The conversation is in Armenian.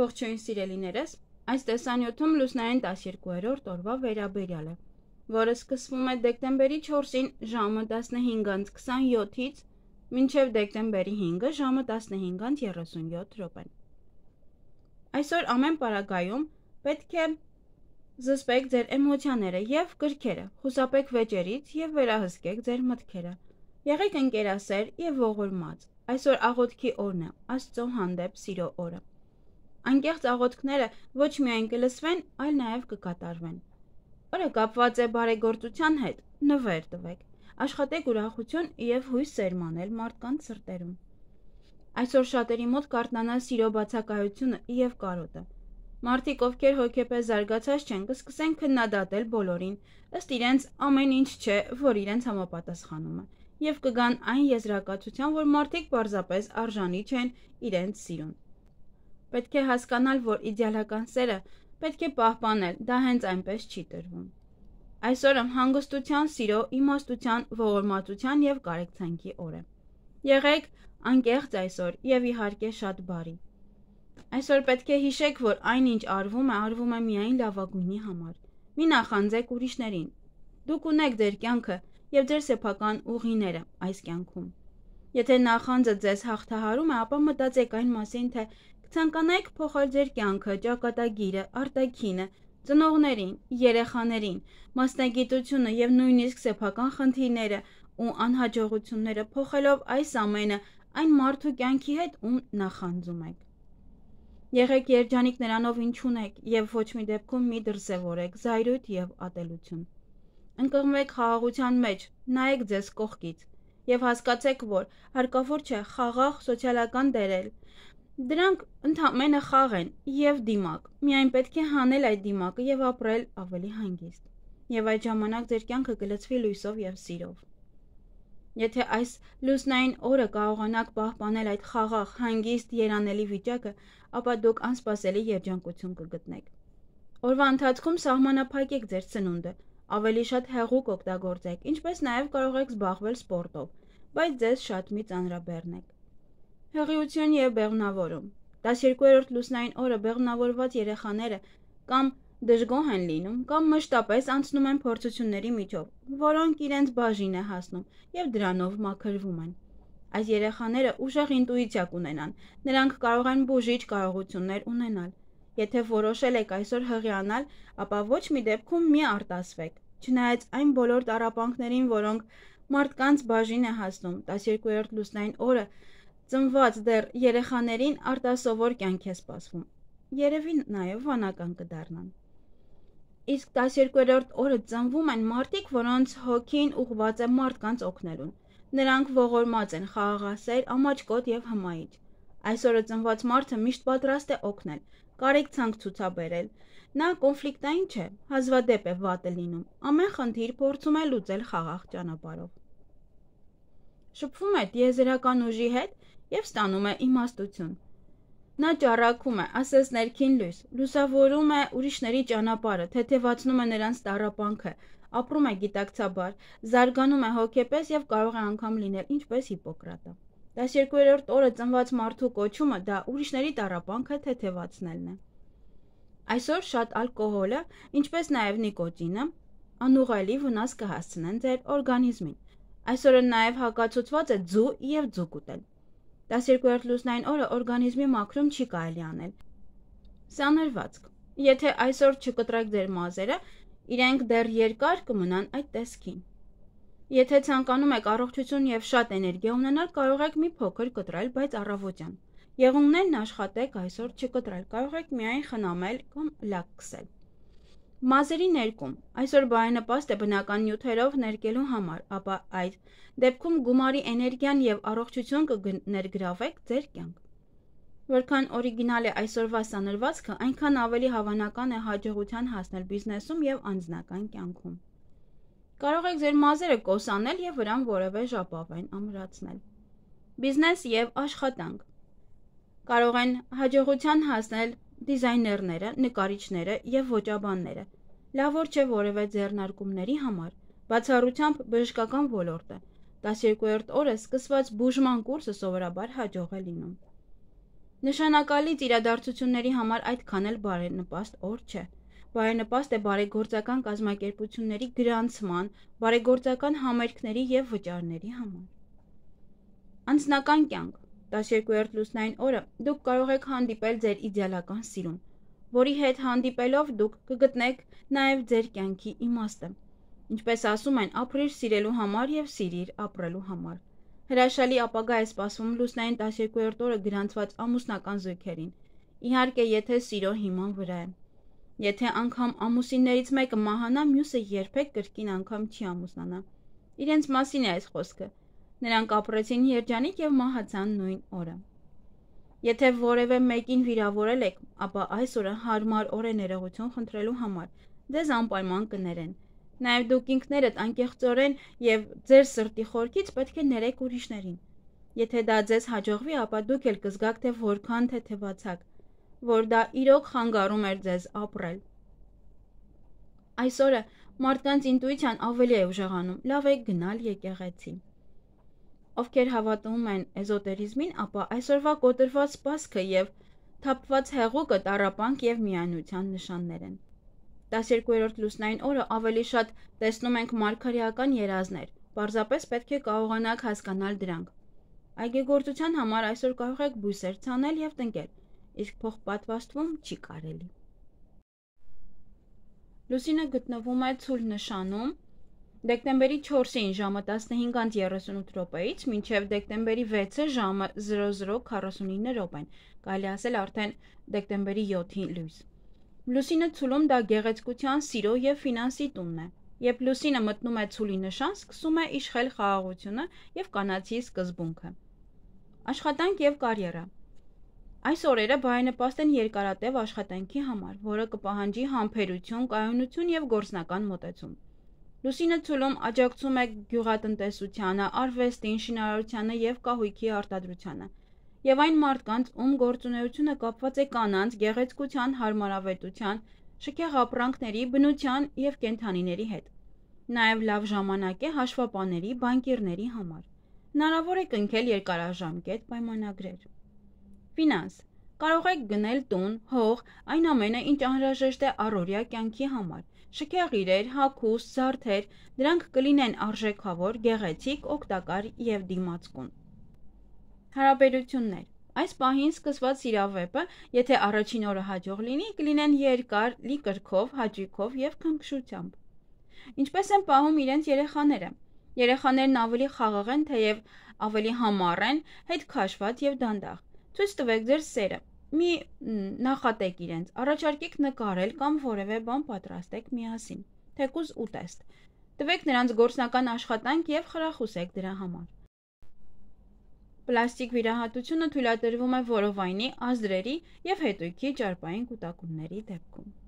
Ողջույն սիրելիներս, այս տեսանյութում լուսնային 12-րդ օրվա վերաբերյալ է, որը սկսվում է դեկտեմբերի 4-ին ժամը 15:27-ից մինչև դեկտեմբերի 5-ը ժամը 15:37 րոպեն։ Այսօր ամեն պարագայում պետք է զսպեք ձեր էմոցիաները եւ գրքերը, խուսափեք վեճերից եւ վերահսկեք ձեր մտքերը։ Եղեք ընկերասեր եւ ողորմած։ Այսօր աղոթքի օրն է, Աստծո հանդեպ սիրո օրը։ Անկեղծ աղոթքները ոչ միայն կլսվեն, այլ նաև կկատարվեն։ Օրը կապված է բարեգործության հետ, նվեր տվեք։ Աշխատեք ուրախություն եւ հույս սերմանել մարդկանց սրտերում։ Այսօր շատերի մոտ կարտնանա սիրո բացակայությունը եւ կարոտը։ Մարդիկ, ովքեր հոգեպես զարգացած չեն, կսկսեն քննադատել բոլորին, ըստ իրենց ամեն ինչ չէ, որ իրենց համապատասխանում է, եւ կգան այն եզրակացության, որ մարդիկ պարզապես արժանի չեն իրենց սիրուն։ Պետք է հասկանալ, որ իդեալական սերը պետք է պահպանել, դա հենց այնպես չի տրվում։ Այսօրը հանգստության, սիրո, իմաստության, ողորմածության եւ կարեկցանքի օր է։ Եղեք անկեղծ այսօր եւ իհարկե շատ բարի։ Այսօր պետք է հիշեք, որ այնինչ արվում է, արվում է միայն լավագույնի համար։ Մի նախանձեք ուրիշներին։ Դուք ունեք ձեր կյանքը եւ ձեր սեփական ուղիները այս կյանքում։ Եթե նախանձը ձեզ հաղթահարում է, ապա մտածեք այն մասին, թե Ցանկանայիք փոխել ձեր կյանքը, ճակատագիրը, արտաքինը, ծնողներին, երեխաներին, մասնագիտությունը եւ նույնիսկ սեփական խնդիրները ու անհաջողությունները փոխելով այս ամենը այն մարդու կյանքի հետ, ում նախանձում եք։ Եղեք երջանիկ նրանով ինչ ունեք եւ ոչ մի դեպքում մի դրսեւորեք զայրույթ եւ ատելություն։ Ընկղմեք խաղաղության մեջ, նայեք ձեզ կողքից եւ հասկացեք, որ հարկավոր չէ խաղաղ սոցիալական դերել, Դրանք ընդամենը խաղ են եւ դիմակ։ Միայն պետք է հանել այդ դիմակը եւ ապրել ավելի հանգիստ։ Եվ այդ ժամանակ ձեր կյանքը կլցվի լույսով եւ սիրով։ Եթե այս լուսնային օրը կարողանաք պահպանել այդ խաղաղ, հանգիստ, երանելի վիճակը, ապա դուք անսպասելի երջանկություն կգտնեք։ Օրվա ընթացքում սահմանափակեք ձեր ծնունդը, ավելի շատ հեղուկ օգտագործեք, ինչպես նաեւ կարող եք զբաղվել սպորտով, բայց ձեզ շատ մի ծանրաբեռնեք։ Հեղիություն եւ բեղմնավորում։ 12-րդ լուսնային օրը բեղմնավորված երեխաները կամ դժգոհ են լինում կամ մշտապես անցնում են փորձությունների միջով, որոնք իրենց բաժին է հասնում եւ դրանով մաքրվում են։ Այս երեխաները ուժեղ ինտուիցիա կունենան։ Նրանք կարող են բուժիչ կարողություններ ունենալ։ Եթե որոշել եք այսօր հղիանալ, ապա ոչ մի դեպքում մի արտասվեք։ Չնայած այն բոլոր տարապանքներին, որոնք մարդկանց բաժին է հասնում 12-րդ լուսնային օրը, ծնված դեռ երեխաներին արտասովոր կյանք է սպասվում։ Երևի նաև վանական կդառնան։ Իսկ 12-րդ օրը ծնվում են մարդիկ, որոնց հոգին ուղված է մարդկանց օգնելուն։ Նրանք ողորմած են խաղաղասեր, ամաչկոտ եւ հմայիչ։ Այսօրը ծնված մարդը միշտ պատրաստ է օգնել, կարեկցանք ցուցաբերել։ Նա կոնֆլիկտային չէ, հազվադեպ է վատը լինում։ Ամեն խնդիր փորձում է լուծել խաղաղ ճանապարհով։ Շփվում է դիեզերական ուժի հետ եւ ստանում է իմաստություն։ Նա ճառակում է ասես ներքին լույս, լուսավորում է ուրիշների ճանապարհը, թեթևացնում է նրանց տարապանքը, ապրում է գիտակցաբար, զարգանում է հոգեպես եւ կարող է անգամ լինել ինչպես Հիպոկրատը։ 12-րդ օրը ծնված մարդու կոչումը դա ուրիշների տարապանքը թեթևացնելն է։ Այսօր շատ ալկոհոլը, ինչպես նաեւ նիկոտինը, անուղելի վնաս կհասցնեն ձեր օրգանիզմին։ Այսօր նաև հակացուցված է ձու եւ ձուկ ուտել։ 12-րդ լուսնային օրը օրգանիզմի մաքրում չի կարելի անել։ Սա ներվածք։ Եթե այսօր չկտրեք ձեր մազերը, իրենք դեռ երկար կմնան այդ տեսքին։ Եթե ցանկանում եք առողջություն եւ շատ էներգիա ունենալ, կարող եք մի փոքր կտրել, բայց առավոտյան։ Եղունգներն աշխատեք այսօր չկտրել, կարող եք միայն խնամել կամ լաքսել։ Մազերի ներկում։ Այսօր բարենպաստ է բնական նյութերով ներկելու համար, ապա այդ դեպքում գումարի էներգիան եւ առողջություն կներգրավեք ձեր կյանք։ Որքան օրիգինալ է այսօրվա սանրվածքը, այնքան ավելի հավանական է հաջողության հասնել բիզնեսում եւ անձնական կյանքում։ Կարող եք ձեր մազերը կոսանել եւ վրան որևէ ժապավեն ամրացնել։ Բիզնես եւ աշխատանք կարող են հաջողության հասնել դիզայներները, նկարիչները եւ ոճաբանները։ Լավոր չէ որևէ ձեռնարկումների համար, բացառությամբ բժշկական ոլորտը։ 12-րդ օրը սկսված բուժման կուրսը սովորաբար հաջող է լինում։ Նշանակալից իրադարձությունների համար այդքան էլ բարենպաստ օր չէ։ Բարենպաստ է բարեգործական կազմակերպությունների գրանցման, բարեգործական համերգների եւ վճարների համար։ Անձնական կյանք 12-րդ լուսնային օրը դուք կարող եք հանդիպել ձեր իդեալական սիրուն, որի հետ հանդիպելով դուք կգտնեք նաև ձեր կյանքի իմաստը։ Ինչպես ասում են, ապրիր սիրելու համար եւ սիրիր ապրելու համար։ Հրաշալի ապագա է սպասվում լուսնային 12-րդ օրը գրանցված ամուսնական զույգերին։ Իհարկե, եթե սիրո հիման վրա է։ Եթե անգամ ամուսիններից մեկը մահանա, մյուսը երբեք կրկին անգամ չի ամուսնանա։ Իրենց մասին է այս խոսքը։ Նրանք ապրեցին երջանիկ եւ մահացան նույն օրը։ Եթե որևէ մեկին վիրավորել եք, ապա այս օրը հարմար օր է ներողություն խնդրելու համար։ Դեզ անպայման կներեն։ Նաև դուք ինքներդ անկեղծորեն եւ ձեր սրտի խորքից պետք է ներեք ուրիշներին։ Եթե դա ձեզ հաջողվի, ապա դուք էլ կզգաք, թե որքան թեթևացաք, որ դա իրոք խանգարում էր ձեզ ապրել։ Այսօրը մարդկանց ինտուիցիան ավելի է ուժեղանում։ Լավ է գնալ եկեղեցի։ եկ ովքեր հավատում են էզոտերիզմին, ապա այսօրվա կոտրված սպասքը եւ թափված հեղուկը տարապանք եւ միայնության նշաններ են։ 12-րդ լուսնային օրը ավելի շատ տեսնում ենք մարգարեական երազներ։ Պարզապես պետք է կարողանաք հասկանալ դրանք։ Այգեգործության համար այսօր կարող եք բույսեր ցանել եւ տնկել, իսկ փոխպատվաստվում չի կարելի։ Լուսինը գտնվում է ցուլ նշանում Դեկտեմբերի 4-ին ժամը 15:38 րոպեից մինչև դեկտեմբերի 6-ը ժամը 00:49 րոպեն, կարելի ասել արդեն դեկտեմբերի 7-ի լույս։ Լուսինը ցուլում դա գեղեցկության, սիրո եւ ֆինանսի տունն է։ Երբ լուսինը մտնում է ցուլի նշան, սկսում է իշխել խաղաղությունը եւ կանացի սկզբունքը։ Աշխատանք եւ կարիերա։ Այս օրերը բարենպաստ են երկարատև աշխատանքի համար, որը կպահանջի համբերություն, կայունություն եւ գործնական մոտեցում։ Լուսինը ցուլում աջակցում է գյուղատնտեսությանը, արվեստին, շինարարությանը եւ կահույքի արտադրությանը։ Եվ այն մարդկանց, ում գործունեությունը կապված է կանանց գեղեցկության, հարմարավետության, շքեղ ապրանքների, բնության եւ կենթանիների հետ։ Նաեւ լավ ժամանակ է հաշվապաների, բանկիրների համար։ Հնարավոր է կնքել երկարաժամկետ պայմանագրեր։ Ֆինանս Կարող եք գնել տուն, հող, այն ամենը, ինչ անհրաժեշտ է առօրյա կյանքի համար շքեղիրեր, հագուս, զարդեր, դրանք կլինեն արժեքավոր, գեղեցիկ, օգտակար եւ դիմացկուն։ Հարաբերություններ Այս պահին սկսված իրավեպը, եթե առաջին օրը հաջող լինի, կլինեն երկար, լի կրքով, հաճույքով եւ քնքշությամբ։ Ինչպես են պահում իրենց երեխաները։ Երեխաներն ավելի խաղաղ են, թեև ավելի համառ են, հետ քաշված եւ դանդաղ։ Ցույց տվեք ձեր սերը մի նախատեք իրենց, առաջարկեք նկարել կամ որևէ բան պատրաստեք միասին, թեկուզ ուտեստ։ Տվեք նրանց գործնական աշխատանք եւ խրախուսեք դրա համար։ Պլաստիկ վիրահատությունը թույլատրվում է որովայնի, ազդրերի եւ հետույքի ճարպային կուտակումների դեպքում։